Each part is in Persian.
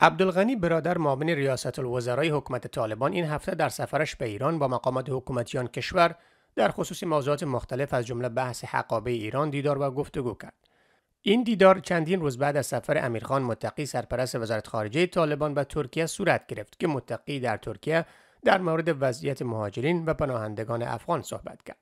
عبدالغنی برادر معاون ریاست الوزرای حکومت طالبان این هفته در سفرش به ایران با مقامات حکومتیان کشور در خصوص موضوعات مختلف از جمله بحث حقابه ایران دیدار و گفتگو کرد. این دیدار چندین روز بعد از سفر امیرخان متقی سرپرست وزارت خارجه طالبان به ترکیه صورت گرفت که متقی در ترکیه در مورد وضعیت مهاجرین و پناهندگان افغان صحبت کرد.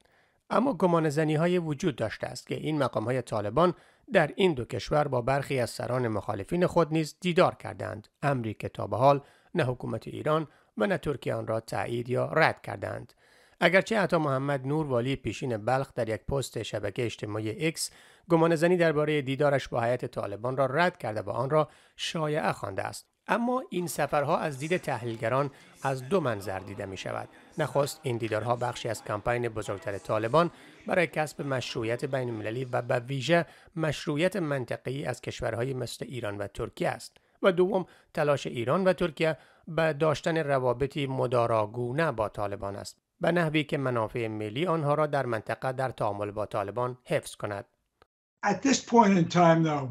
اما گمان های وجود داشته است که این مقام های طالبان در این دو کشور با برخی از سران مخالفین خود نیز دیدار کردند امری که تا به حال نه حکومت ایران و نه ترکیه آن را تایید یا رد کردند اگرچه عطا محمد نور والی پیشین بلخ در یک پست شبکه اجتماعی اکس گمانزنی درباره دیدارش با هیئت طالبان را رد کرده و آن را شایعه خوانده است اما این سفرها از دید تحلیلگران از دو منظر دیده می شود. نخست این دیدارها بخشی از کمپین بزرگتر طالبان برای کسب مشروعیت بین و به ویژه مشروعیت منطقی از کشورهای مثل ایران و ترکیه است و دوم تلاش ایران و ترکیه به داشتن روابطی مداراگونه با طالبان است به نحوی که منافع ملی آنها را در منطقه در تعامل با طالبان حفظ کند. At this point in time though,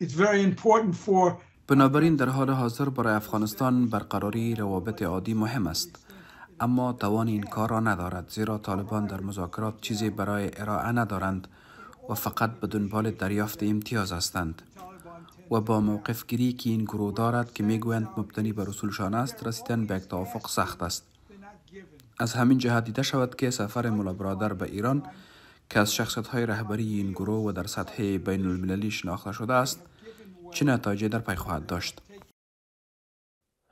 it's very important for بنابراین در حال حاضر برای افغانستان برقراری روابط عادی مهم است اما توان این کار را ندارد زیرا طالبان در مذاکرات چیزی برای ارائه ندارند و فقط به دنبال دریافت امتیاز هستند و با موقف گیری که این گروه دارد که میگویند مبتنی بر اصولشان است رسیدن به یک توافق سخت است از همین جهت دیده شود که سفر ملا برادر به ایران که از شخصیت های رهبری این گروه و در سطح بین المللی شناخته شده است چه نتایجی در پی خواهد داشت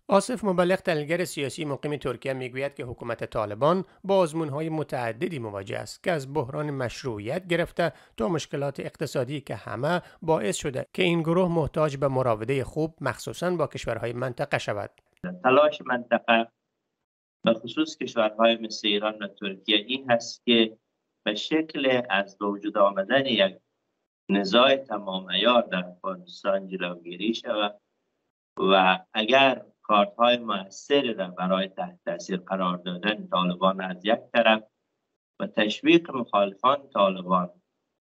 آصف مبلغ تلگر سیاسی مقیم ترکیه میگوید که حکومت طالبان با های متعددی مواجه است که از بحران مشروعیت گرفته تا مشکلات اقتصادی که همه باعث شده که این گروه محتاج به مراوده خوب مخصوصا با کشورهای منطقه شود تلاش منطقه به خصوص کشورهای مثل ایران و ترکیه این هست که به شکل از وجود آمدن یک نزاع تمام ایار در افغانستان جلوگیری شود و اگر کارتهای موثری را برای تحت تاثیر قرار دادن طالبان از یک طرف و تشویق مخالفان طالبان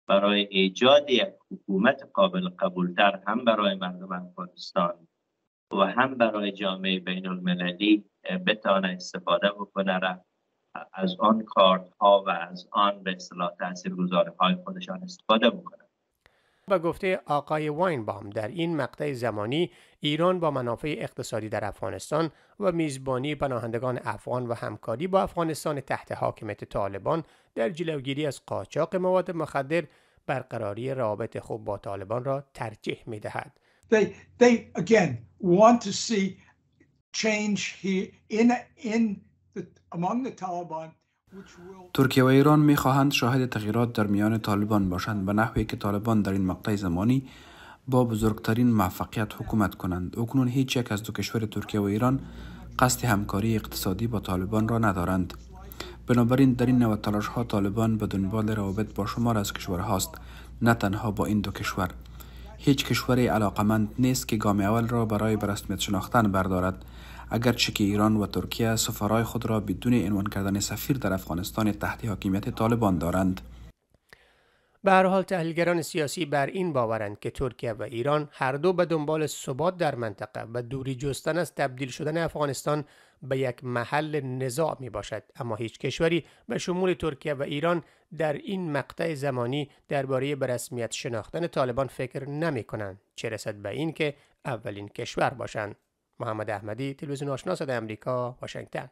برای ایجاد یک حکومت قابل قبولتر هم برای مردم افغانستان و هم برای جامعه بین المللی بتانه استفاده بکنه از آن کارت ها و از آن به اصطلاح تاثیر های خودشان استفاده بکنه و گفته آقای واینبام در این مقطع زمانی ایران با منافع اقتصادی در افغانستان و میزبانی پناهندگان افغان و همکاری با افغانستان تحت حاکمیت طالبان در جلوگیری از قاچاق مواد مخدر برقراری رابط خوب با طالبان را ترجیح می دهد. They, they again want to change here ترکیه و ایران میخواهند شاهد تغییرات در میان طالبان باشند به نحوی که طالبان در این مقطع زمانی با بزرگترین موفقیت حکومت کنند اکنون هیچ یک از دو کشور ترکیه و ایران قصد همکاری اقتصادی با طالبان را ندارند بنابراین در این نوع تلاش ها طالبان به دنبال روابط با شمار از کشورهاست نه تنها با این دو کشور هیچ کشوری علاقمند نیست که گام اول را برای برسمیت شناختن بردارد اگرچه که ایران و ترکیه سفرای خود را بدون عنوان کردن سفیر در افغانستان تحت حاکمیت طالبان دارند به هر حال تحلیلگران سیاسی بر این باورند که ترکیه و ایران هر دو به دنبال ثبات در منطقه و دوری جستن از تبدیل شدن افغانستان به یک محل نزاع می باشد اما هیچ کشوری به شمول ترکیه و ایران در این مقطع زمانی درباره به رسمیت شناختن طالبان فکر نمی کنند چه رسد به این که اولین کشور باشند محمد احمدی تلویزیون آشنا صدای آمریکا واشنگتن